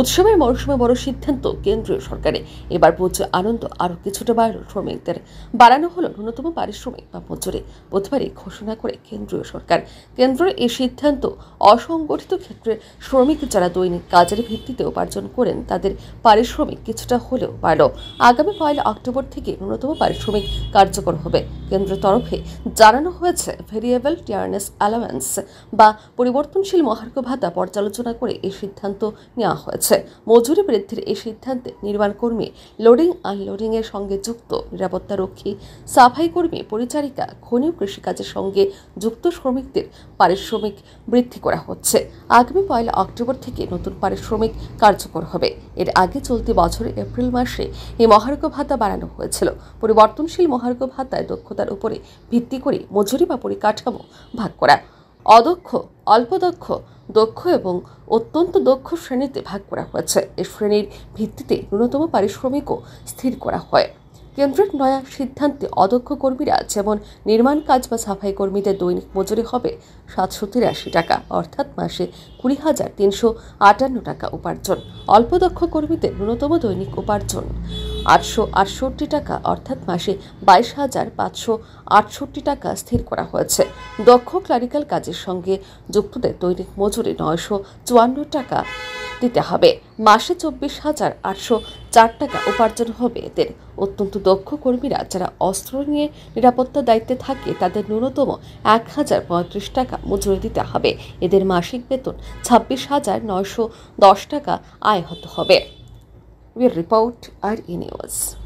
উৎসবের মরশুমে বড় সিদ্ধান্ত কেন্দ্রীয় সরকারে এবার পৌঁছে আনন্দ আরও কিছুটা বাড়ল শ্রমিকদের বাড়ানো হলো ন্যূনতম পারিশ্রমিক বা মজুরি বুধবারই ঘোষণা করে কেন্দ্রীয় সরকার কেন্দ্রের এই সিদ্ধান্ত অসংগঠিত ক্ষেত্রে শ্রমিক যারা দৈনিক কাজের ভিত্তিতে উপার্জন করেন তাদের পারিশ্রমিক কিছুটা হলেও বাড়ল আগামী পয়লা অক্টোবর থেকে ন্যূনতম পারিশ্রমিক কার্যকর হবে কেন্দ্রের তরফে জানানো হয়েছে ভেরিয়েবল টিয়ারনেস অ্যালাওয়েন্স বা পরিবর্তনশীল মহার্ঘ ভাতা পর্যালোচনা করে এই সিদ্ধান্ত নেওয়া হয়েছে হয়েছে মজুরি বৃদ্ধির এই সিদ্ধান্তে নির্মাণ কর্মী লোডিং আনলোডিংয়ের সঙ্গে যুক্ত নিরাপত্তারক্ষী সাফাই কর্মী পরিচারিকা খনিও কৃষিকাজের সঙ্গে যুক্ত শ্রমিকদের পারিশ্রমিক বৃদ্ধি করা হচ্ছে আগামী পয়লা অক্টোবর থেকে নতুন পারিশ্রমিক কার্যকর হবে এর আগে চলতি বছরের এপ্রিল মাসে এই মহার্ঘ ভাতা বাড়ানো হয়েছিল পরিবর্তনশীল মহার্ঘ ভাতায় দক্ষতার উপরে ভিত্তি করে মজুরি বা পরিকাঠামো ভাগ করা অদক্ষ অল্পদক্ষ দক্ষ এবং অত্যন্ত দক্ষ শ্রেণীতে ভাগ করা হয়েছে এ শ্রেণীর ভিত্তিতে ন্যূনতম পারিশ্রমিকও স্থির করা হয় কেন্দ্রের নয়া সিদ্ধান্তে অদক্ষ কর্মীরা যেমন নির্মাণ কাজ বা সাফাই কর্মীদের দৈনিক মজুরি হবে সাতশো তিরাশি টাকা অর্থাৎ মাসে কুড়ি হাজার তিনশো আটান্ন টাকা উপার্জন অল্পদক্ষ কর্মীদের ন্যূনতম দৈনিক উপার্জন আটশো আটষট্টি টাকা অর্থাৎ মাসে বাইশ হাজার পাঁচশো আটষট্টি টাকা স্থির করা হয়েছে দক্ষ ক্লারিক্যাল কাজের সঙ্গে যুক্তদের দৈনিক মজুরি নয়শো চুয়ান্ন টাকা দিতে হবে মাসে চব্বিশ হাজার আটশো চার টাকা উপার্জন হবে এদের অত্যন্ত দক্ষ কর্মীরা যারা অস্ত্র নিয়ে নিরাপত্তা দায়িত্বে থাকে তাদের ন্যূনতম এক হাজার পঁয়ত্রিশ টাকা মজুরি দিতে হবে এদের মাসিক বেতন ছাব্বিশ হাজার নয়শো দশ টাকা আয় হতে হবে we report our universe.